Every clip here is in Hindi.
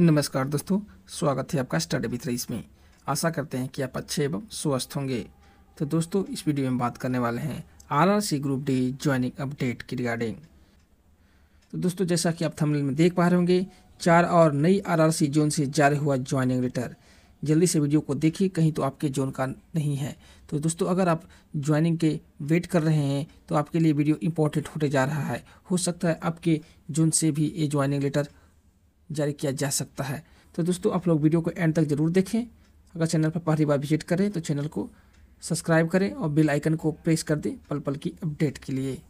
नमस्कार दोस्तों स्वागत है आपका स्टडी विथ रईस में आशा करते हैं कि आप अच्छे एवं स्वस्थ होंगे तो दोस्तों इस वीडियो में बात करने वाले हैं RRC group D joining update की रिगार्डिंग तो दोस्तों जैसा कि आप थंबनेल में देख पा रहे होंगे चार और नई आरआरसी जोन से जारी हुआ ज्वाइनिंग लेटर जल्दी से वीडियो को देखिए कहीं तो आपके जोन का नहीं है तो दोस्तों अगर आप ज्वाइनिंग के वेट कर रहे हैं तो आपके लिए वीडियो इंपॉर्टेंट होते जा रहा है हो सकता है आपके जोन से भी ये ज्वाइनिंग लेटर जारी किया जा सकता है तो दोस्तों आप लोग वीडियो को एंड तक जरूर देखें अगर चैनल पर पहली बार विजिट करें तो चैनल को सब्सक्राइब करें और बेल आइकन को प्रेस कर दें पल पल की अपडेट के लिए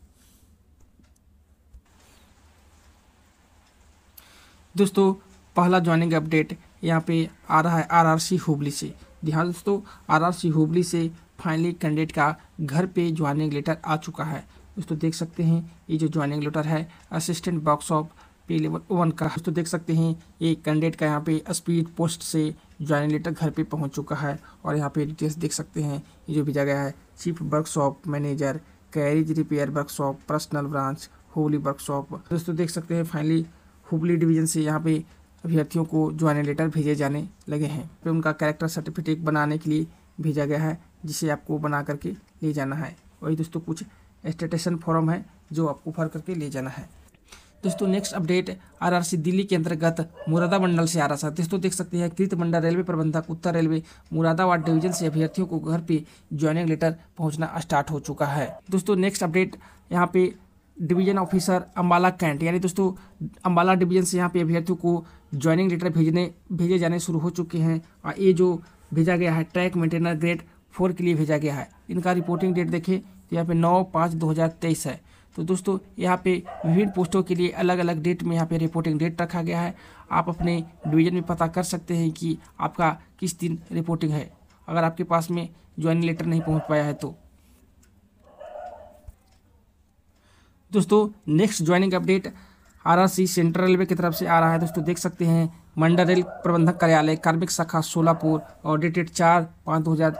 दोस्तों पहला ज्वाइनिंग अपडेट यहाँ पे आ रहा है आरआरसी हुबली से जी हाँ दोस्तों आरआरसी हुबली से फाइनली कैंडिडेट का घर पे ज्वाइनिंग लेटर आ चुका है दोस्तों देख सकते हैं ये जो ज्वाइनिंग लेटर है असिस्टेंट बॉक्स ऑफ ये लेवल वन का तो देख सकते हैं एक कैंडिडेट का यहाँ पे स्पीड पोस्ट से ज्वाइन लेटर घर पे पहुँच चुका है और यहाँ पे डिटेल्स देख सकते हैं ये जो भेजा गया है chief workshop manager carriage repair workshop personnel branch Hubli workshop दोस्तों देख सकते हैं फाइनली हुबली डिवीजन से यहाँ पे अभ्यर्थियों को ज्वाइन लेटर भेजे जाने लगे हैं फिर उनका कैरेक्टर सर्टिफिकेट बनाने के लिए भेजा गया है जिसे आपको बना करके ले जाना है वही दोस्तों कुछ स्टेटेशन फॉर्म है जो आपको भर करके ले जाना है दोस्तों नेक्स्ट अपडेट आरआरसी दिल्ली के अंतर्गत मुरादा मंडल से आ रहा था दोस्तों देख सकते हैं कृत मंडल रेलवे प्रबंधक उत्तर रेलवे मुरादाबाद डिवीजन से अभ्यर्थियों को घर पे ज्वाइनिंग लेटर पहुंचना स्टार्ट हो चुका है दोस्तों नेक्स्ट अपडेट यहाँ पे डिवीजन ऑफिसर अम्बाला कैंट यानी दोस्तों अम्बाला डिवीजन से यहाँ पे अभ्यर्थियों को ज्वाइनिंग लेटर भेजने भेजे जाने शुरू हो चुके हैं और ये जो भेजा गया है ट्रैक मेंटेनर ग्रेड फोर के लिए भेजा गया है इनका रिपोर्टिंग डेट देखें तो यहाँ पे नौ पाँच दो हज़ार तेईस है तो दोस्तों यहाँ पे विभिन्न पोस्टों के लिए अलग अलग डेट में यहाँ पे रिपोर्टिंग डेट रखा गया है आप अपने डिवीजन में पता कर सकते हैं कि आपका किस दिन रिपोर्टिंग है अगर आपके पास में ज्वाइनिंग लेटर नहीं पहुँच पाया है तो दोस्तों next joining update R central railway की तरफ से आ रहा है दोस्तों देख सकते हैं मंडल रेल प्रबंधक कार्यालय कार्मिक शाखा सोलापुर और डेटेड चार पाँच दो हज़ार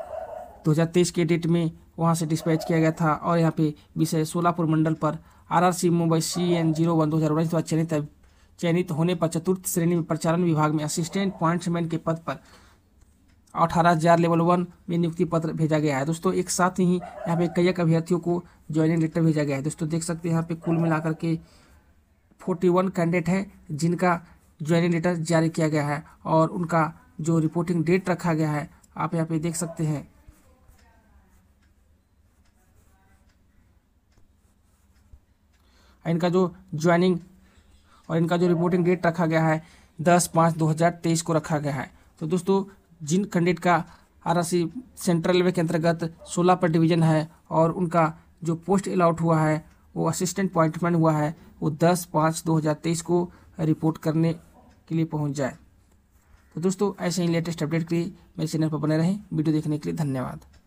दो हज़ार तेईस के डेट में वहाँ से डिस्पैच किया गया था और यहाँ पे विषय सोलापुर मंडल पर RRC Mumbai C N zero one दो हज़ार उन्नीस द्वारा चयनित चयनित होने पर चतुर्थ श्रेणी में प्रचालन विभाग में असिस्टेंट पॉइंट्समैन के पद पर अठारह हजार लेवल वन में नियुक्ति पत्र भेजा गया है दोस्तों एक साथ ही यहाँ पे कई अभ्यर्थियों को ज्वाइनिंग लेटर भेजा गया है दोस्तों देख सकते हैं यहाँ पे कुल मिलाकर के फोर्टी वन कैंडिडेट हैं जिनका ज्वाइनिंग लेटर जारी किया गया है और उनका जो रिपोर्टिंग डेट रखा गया है आप यहाँ पे देख सकते हैं इनका जो ज्वाइनिंग और इनका जो रिपोर्टिंग डेट रखा गया है दस पाँच दो हज़ार तेईस को रखा गया है तो दोस्तों जिन कैंडिडेट का आर सेंट्रल रेलवे के अंतर्गत सोलह पर डिवीजन है और उनका जो पोस्ट अलाउट हुआ है वो असिस्टेंट अपॉइंटमेंट हुआ है वो दस पाँच दो हज़ार तेईस को रिपोर्ट करने के लिए पहुंच जाए तो दोस्तों ऐसे ही लेटेस्ट अपडेट के लिए मेरे चैनल पर बने रहें वीडियो देखने के लिए धन्यवाद